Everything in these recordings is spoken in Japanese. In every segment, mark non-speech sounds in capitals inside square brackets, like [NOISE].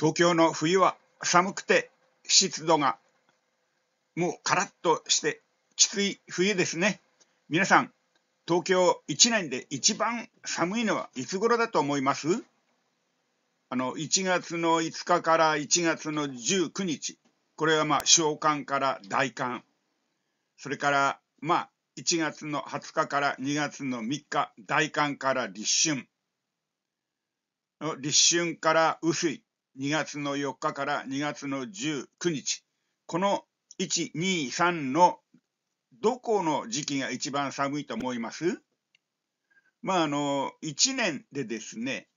東京の冬は寒くて湿度がもうカラッとしてきつい冬ですね。皆さん、東京1年で一番寒いのはいつ頃だと思いますあの1月の5日から1月の19日、これはまあ召喚から大寒、それからまあ1月の20日から2月の3日、大寒から立春、立春から雨水、2月の4日から2月の19日、この1、2、3のどこの時期が一番寒いと思いますまあ、あの、1年でですね、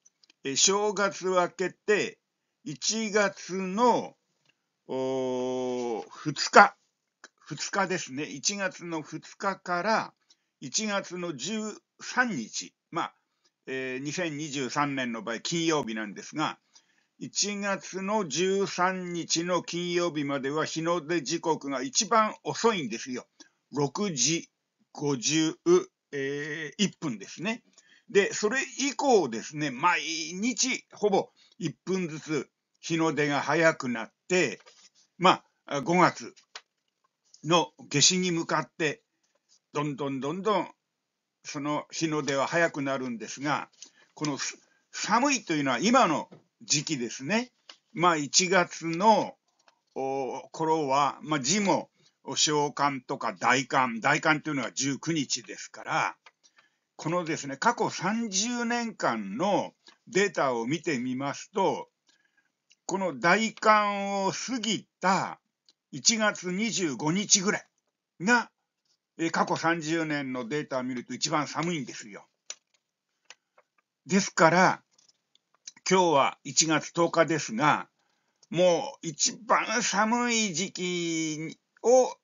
正月明けて1月の2日、2日ですね、1月の2日から1月の13日、まあ、えー、2023年の場合、金曜日なんですが、1月の13日の金曜日までは日の出時刻が一番遅いんですよ。6時51分ですね。で、それ以降ですね、毎日ほぼ1分ずつ日の出が早くなって、まあ、5月の夏至に向かって、どんどんどんどんその日の出は早くなるんですが、この寒いというのは今の時期ですね。まあ、1月の頃は、まあ、字も召喚とか大寒、大寒というのは19日ですから、このですね、過去30年間のデータを見てみますと、この大寒を過ぎた1月25日ぐらいが、過去30年のデータを見ると一番寒いんですよ。ですから、今日は1月10日ですが、もう一番寒い時期を、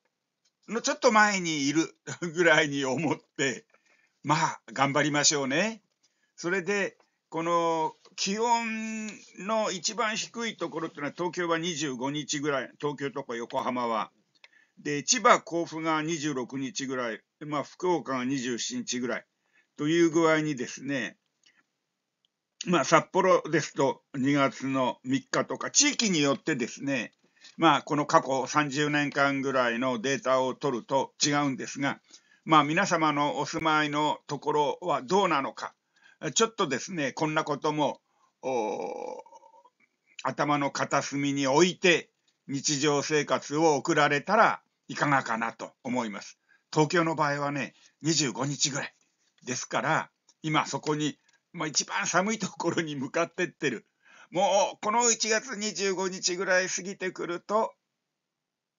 のちょっと前にいる [LAUGHS] ぐらいに思って、まあ、頑張りましょうね。それで、この気温の一番低いところっていうのは、東京は25日ぐらい、東京とか横浜は。で、千葉、甲府が26日ぐらい、まあ、福岡が27日ぐらいという具合にですね、まあ、札幌ですと2月の3日とか、地域によってですね、まあ、この過去30年間ぐらいのデータを取ると違うんですが、まあ、皆様のお住まいのところはどうなのか、ちょっとですね、こんなことも、頭の片隅に置いて、日常生活を送られたらいかがかなと思います。東京の場合はね、25日ぐらい。ですから、今そこにまう一番寒いところに向かってってる。もうこの1月25日ぐらい過ぎてくると、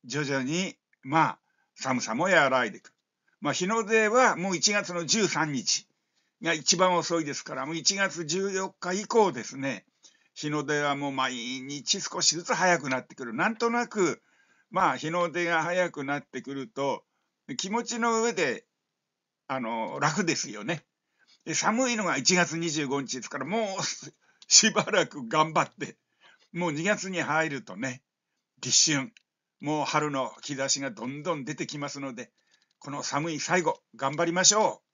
徐々に、まあ、寒さも和らいでくる。まあ、日の出はもう1月の13日が一番遅いですから、もう1月14日以降ですね、日の出はもう毎日少しずつ早くなってくる。なんとなく、まあ、日の出が早くなってくると、気持ちの上で、あの、楽ですよね。で寒いのが1月25日ですから、もう [LAUGHS] しばらく頑張って、もう2月に入るとね、立春、もう春の兆しがどんどん出てきますので、この寒い最後、頑張りましょう。